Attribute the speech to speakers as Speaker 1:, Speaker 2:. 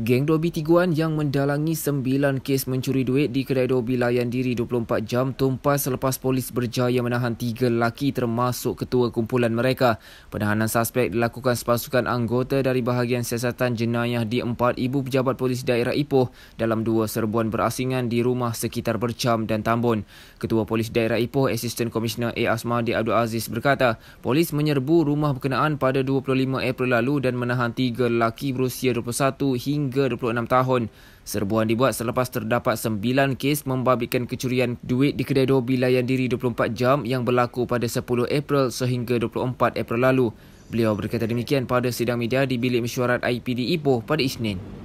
Speaker 1: Geng Dobi Tiguan yang mendalangi 9 kes mencuri duit di kedai Dobi Layan Diri 24 jam tumpas selepas polis berjaya menahan tiga lelaki termasuk ketua kumpulan mereka. Penahanan suspek dilakukan sepasukan anggota dari bahagian siasatan jenayah di empat ibu pejabat polis daerah Ipoh dalam dua serbuan berasingan di rumah sekitar Bercam dan Tambun. Ketua Polis Daerah Ipoh, Assistant Komisioner A. Asmadi Abdul Aziz berkata, polis menyerbu rumah berkenaan pada 25 April lalu dan menahan tiga lelaki berusia 21 hingga hingga 26 tahun. Serbuan dibuat selepas terdapat 9 kes membabitkan kecurian duit di kedai Dobi Layan Diri 24 jam yang berlaku pada 10 April sehingga 24 April lalu. Beliau berkata demikian pada sidang media di bilik mesyuarat IPD Ipoh pada Isnin.